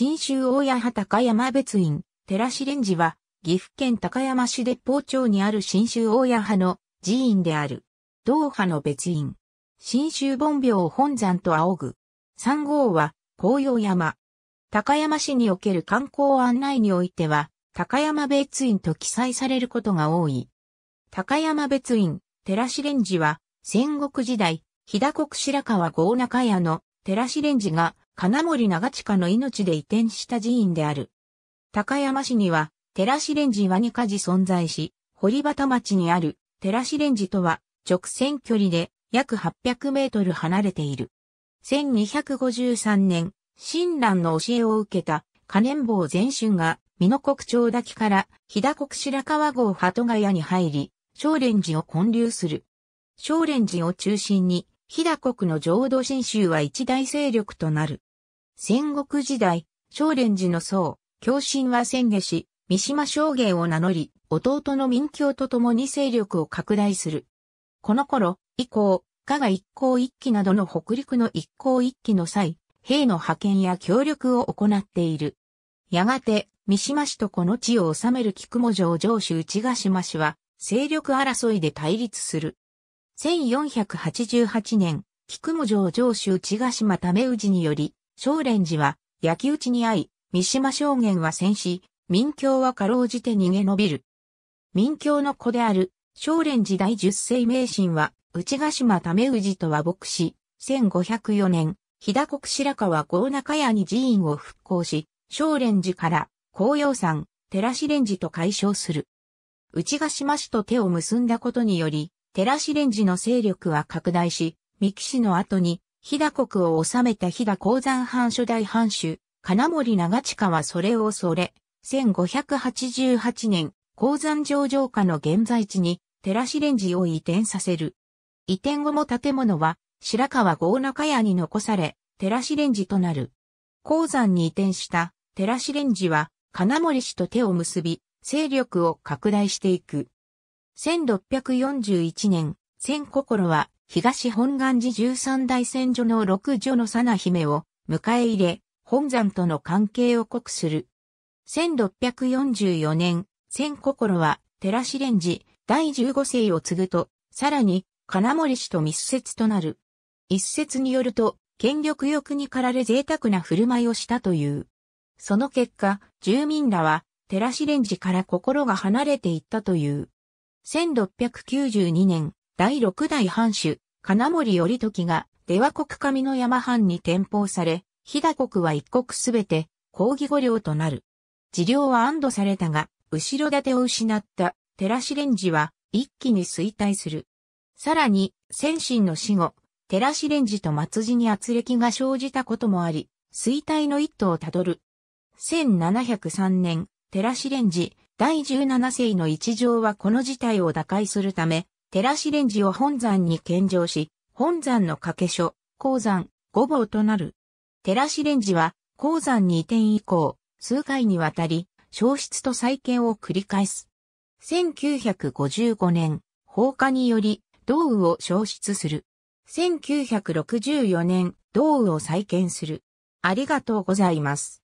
新州大谷派高山別院、寺師蓮寺は、岐阜県高山市で包町にある新州大谷派の寺院である。同派の別院。新州本廟を本山と仰ぐ。三号は、紅葉山。高山市における観光案内においては、高山別院と記載されることが多い。高山別院、寺師蓮寺は、戦国時代、日田国白川郷中屋の寺師蓮寺が金森長近の命で移転した寺院である。高山市には、寺試蓮寺はニカ寺存在し、堀端町にある寺試蓮寺とは直線距離で約800メートル離れている。1253年、親鸞の教えを受けた可燃坊禅春が、美濃国町滝から日田国白川郷鳩ヶ谷に入り、少蓮寺を建立する。少蓮寺を中心に、日田国の浄土真宗は一大勢力となる。戦国時代、少蓮寺の僧、教神は宣下し、三島将芸を名乗り、弟の民教と共に勢力を拡大する。この頃、以降、加賀一向一揆などの北陸の一向一揆の際、兵の派遣や協力を行っている。やがて、三島氏とこの地を治める菊も城城主内ヶ島氏は、勢力争いで対立する。1488年、菊も城城主内ヶ島為氏により、少蓮寺は焼き討ちに遭い、三島将軍は戦死、民教はかろうじて逃げ延びる。民教の子である少蓮寺第十世名神は内ヶ島為氏と和睦し、1504年、日田国白川郷中屋に寺院を復興し、少蓮寺から紅葉山、寺師蓮寺と解消する。内ヶ島市と手を結んだことにより、寺師蓮寺の勢力は拡大し、三木市の後に飛騨国を治めた飛騨鉱山藩初代藩主、金森長近はそれを恐れ、1588年、鉱山上場下の現在地に、寺市レンジを移転させる。移転後も建物は、白川郷中屋に残され、寺市レンジとなる。鉱山に移転した寺市レンジは、金森氏と手を結び、勢力を拡大していく。1641年、千心は東本願寺十三大戦所の六女の佐奈姫を迎え入れ、本山との関係を濃くする。1644年、千心は寺試練寺第15世を継ぐと、さらに金森氏と密接となる。一説によると、権力欲に駆られ贅沢な振る舞いをしたという。その結果、住民らは、寺試練寺から心が離れていったという。1692年、第六代藩主、金森頼時が、出羽国上の山藩に転封され、飛騨国は一国すべて、抗議御領となる。治療は安堵されたが、後ろ盾を失った寺師蓮寺は一気に衰退する。さらに、先進の死後、寺師蓮寺と松寺に圧力が生じたこともあり、衰退の一途をたどる。1703年、寺師蓮寺第17世の一条はこの事態を打開するため、寺レン寺を本山に献上し、本山の掛け所、鉱山、五坊となる。寺レン寺は、鉱山に移転以降、数回にわたり、消失と再建を繰り返す。1955年、放火により、道雨を消失する。1964年、道雨を再建する。ありがとうございます。